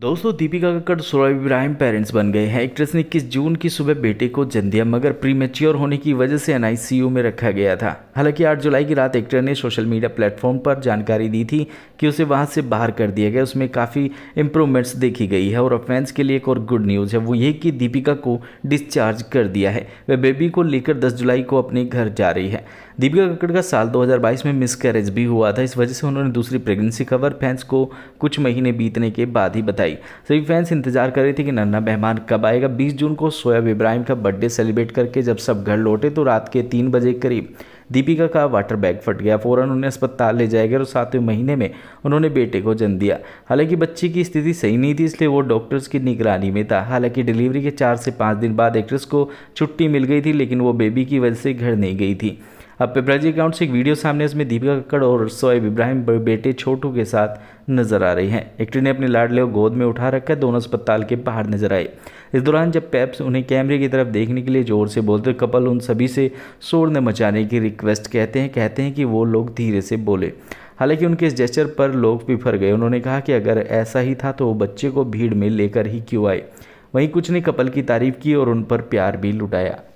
दोस्तों दीपिका कक्कड़ सोलह इब्राहिम पेरेंट्स बन गए हैं एक्ट्रेस ने इक्कीस जून की सुबह बेटे को जन्म दिया मगर प्री मेच्योर होने की वजह से एनआईसीयू में रखा गया था हालांकि 8 जुलाई की रात एक्टर ने सोशल मीडिया प्लेटफॉर्म पर जानकारी दी थी कि उसे वहां से बाहर कर दिया गया उसमें काफ़ी इंप्रूवमेंट्स देखी गई है और फैंस के लिए एक और गुड न्यूज़ है वो ये कि दीपिका को डिस्चार्ज कर दिया है वह बेबी को लेकर दस जुलाई को अपने घर जा रही है दीपिका कक्कड़ का साल 2022 में मिसकैरेज भी हुआ था इस वजह से उन्होंने दूसरी प्रेगनेंसी खबर फैंस को कुछ महीने बीतने के बाद ही बताया बताई सभी फैंस इंतजार कर रहे थे कि नन्ना मेहमान कब आएगा बीस जून को सोएब इब्राहिम का बर्थडे सेलिब्रेट करके जब सब घर लौटे तो रात के तीन बजे करीब दीपिका का वाटर बैग फट गया फ़ौरन उन्हें अस्पताल ले जाया गया और सातवें महीने में उन्होंने बेटे को जन्म दिया हालांकि बच्ची की स्थिति सही नहीं थी इसलिए वो डॉक्टर्स की निगरानी में था हालांकि डिलीवरी के चार से पाँच दिन बाद एक्ट्रेस को छुट्टी मिल गई थी लेकिन वो बेबी की वजह से घर नहीं गई थी अब पिपराजी अकाउंट से एक वीडियो सामने इसमें दीपिका कक्कड़ और सोएब इब्राहिम बेटे छोटू के साथ नजर आ रही हैं एक्ट्री ने अपने लाडले को गोद में उठा रखा दोनों अस्पताल के बाहर नजर आए इस दौरान जब पैप्स उन्हें कैमरे की तरफ देखने के लिए जोर से बोलते कपल उन सभी से शोर न मचाने की रिक्वेस्ट कहते हैं कहते हैं कि वो लोग धीरे से बोले हालांकि उनके इस जेस्चर पर लोग पिफर गए उन्होंने कहा कि अगर ऐसा ही था तो वो बच्चे को भीड़ में लेकर ही क्यों आए वहीं कुछ ने कपल की तारीफ की और उन पर प्यार भी लुटाया